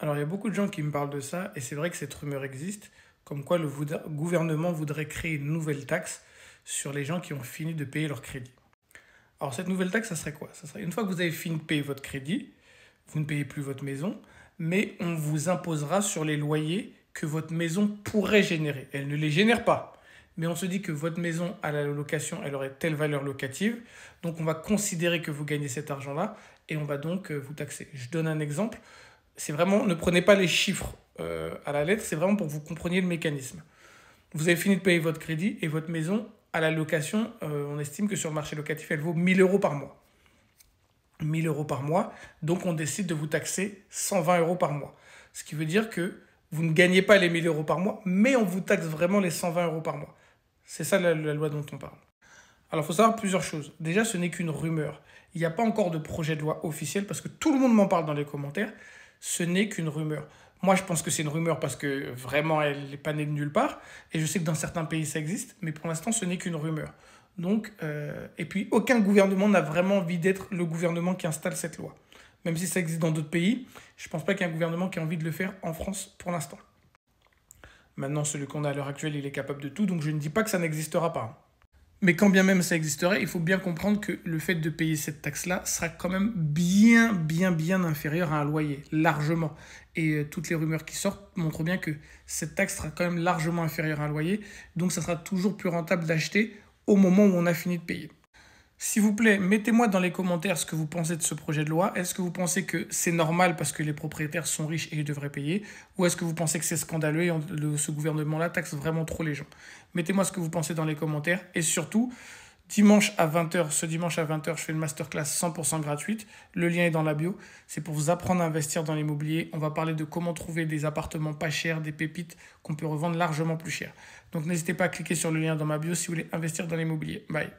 Alors il y a beaucoup de gens qui me parlent de ça, et c'est vrai que cette rumeur existe, comme quoi le gouvernement voudrait créer une nouvelle taxe sur les gens qui ont fini de payer leur crédit. Alors cette nouvelle taxe, ça serait quoi Ça serait une fois que vous avez fini de payer votre crédit, vous ne payez plus votre maison, mais on vous imposera sur les loyers que votre maison pourrait générer. Elle ne les génère pas. Mais on se dit que votre maison à la location, elle aurait telle valeur locative. Donc on va considérer que vous gagnez cet argent-là et on va donc euh, vous taxer. Je donne un exemple c'est vraiment, ne prenez pas les chiffres euh, à la lettre, c'est vraiment pour que vous compreniez le mécanisme. Vous avez fini de payer votre crédit et votre maison, à la location, euh, on estime que sur le marché locatif, elle vaut 1000 euros par mois. 1000 euros par mois, donc on décide de vous taxer 120 euros par mois. Ce qui veut dire que vous ne gagnez pas les 1000 euros par mois, mais on vous taxe vraiment les 120 euros par mois. C'est ça la, la, loi dont on parle. Alors, il faut savoir plusieurs choses. Déjà, ce n'est qu'une rumeur. Il n'y a pas encore de projet de loi officiel parce que tout le monde m'en parle dans les commentaires ce n'est qu'une rumeur. Moi, je pense que c'est une rumeur parce que vraiment, elle n'est pas née de nulle part. Et je sais que dans certains pays, ça existe, mais pour l'instant, ce n'est qu'une rumeur. Donc, euh, et puis, aucun gouvernement n'a vraiment envie d'être le gouvernement qui installe cette loi. Même si ça existe dans d'autres pays, je ne pense pas qu'il y ait un gouvernement qui a envie de le faire en France pour l'instant. Maintenant, celui qu'on a à l'heure actuelle, il est capable de tout, donc je ne dis pas que ça n'existera pas. Mais quand bien même ça existerait, il faut bien comprendre que le fait de payer cette taxe-là sera quand même bien, bien, bien inférieur à un loyer, largement. Et euh, toutes les rumeurs qui sortent montrent bien que cette taxe sera quand même largement inférieure à un loyer, donc ça sera toujours plus rentable d'acheter au moment où on a fini de payer. S'il vous plaît, mettez-moi dans les commentaires ce que vous pensez de ce projet de loi. Est-ce que vous pensez que c'est normal parce que les propriétaires sont riches et ils devraient payer Ou est-ce que vous pensez que c'est scandaleux et ce gouvernement-là taxe vraiment trop les gens Mettez-moi ce que vous pensez dans les commentaires. Et surtout, dimanche à 20h, ce dimanche à 20h, je fais une masterclass 100% gratuite. Le lien est dans la bio. C'est pour vous apprendre à investir dans l'immobilier. On va parler de comment trouver des appartements pas chers, des pépites qu'on peut revendre largement plus cher. Donc n'hésitez pas à cliquer sur le lien dans ma bio si vous voulez investir dans l'immobilier. Bye.